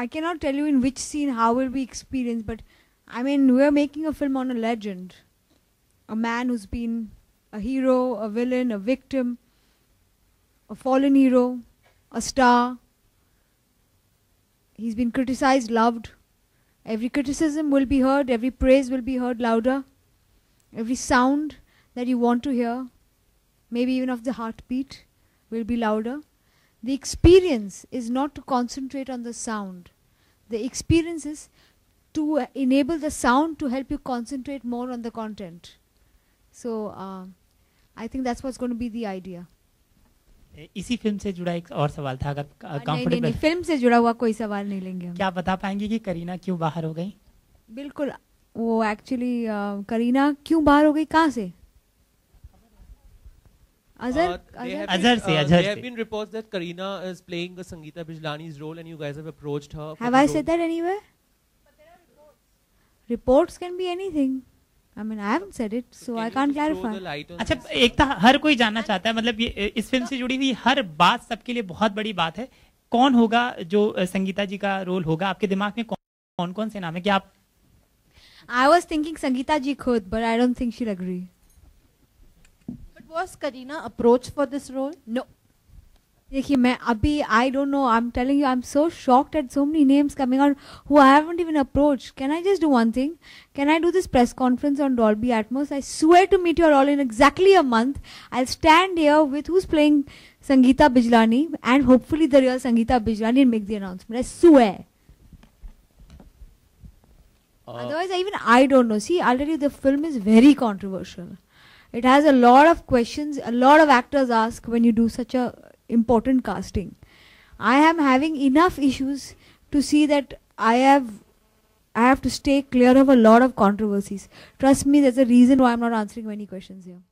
I cannot tell you in which scene how will we experience, but I mean we're making a film on a legend, a man who's been a hero, a villain, a victim, a fallen hero, a star. He's been criticized, loved. Every criticism will be heard, every praise will be heard louder. Every sound that you want to hear, maybe even of the heartbeat, will be louder. The experience is not to concentrate on the sound. The experience is to enable the sound to help you concentrate more on the content. So uh, I think that's what's going to be the idea. इसी film से जुड़ा एक और सवाल था अगर comfortable नहीं नहीं फिल्म से जुड़ा हुआ कोई सवाल नहीं लेंगे हम क्या बता पाएंगे कि करीना क्यों बाहर हो गई बिल्कुल वो एक्चुअली uh, करीना क्यों बाहर हो गई कहाँ से Azhar, uh, Azhar, Azhar se, uh, Azhar there se. have been reports that Karina is playing the Sangeeta Bijlani's role, and you guys have approached her. Have I said that anywhere? But there are reports. Reports can be anything. I mean, I haven't said it, so can I can't clarify. अच्छा एकता हर कोई जानना चाहता है मतलब ये इस film से जुड़ी हुई हर बात सबके लिए बहुत बड़ी बात है कौन होगा जो संगीता जी का रोल होगा आपके दिमाग में कौन कौन से नाम है क्या आप I was thinking Sangeeta ji खुद but I don't think she agree was Kareena approached for this role? No. Abhi, I don't know. I'm telling you, I'm so shocked at so many names coming on who I haven't even approached. Can I just do one thing? Can I do this press conference on Dolby Atmos? I swear to meet you all in exactly a month. I'll stand here with who's playing Sangita Bijlani and hopefully the real Sangeeta Bijlani and make the announcement. I swear. Uh, Otherwise, even I don't know. See, already the film is very controversial it has a lot of questions a lot of actors ask when you do such a important casting i am having enough issues to see that i have i have to stay clear of a lot of controversies trust me there's a reason why i'm not answering many questions here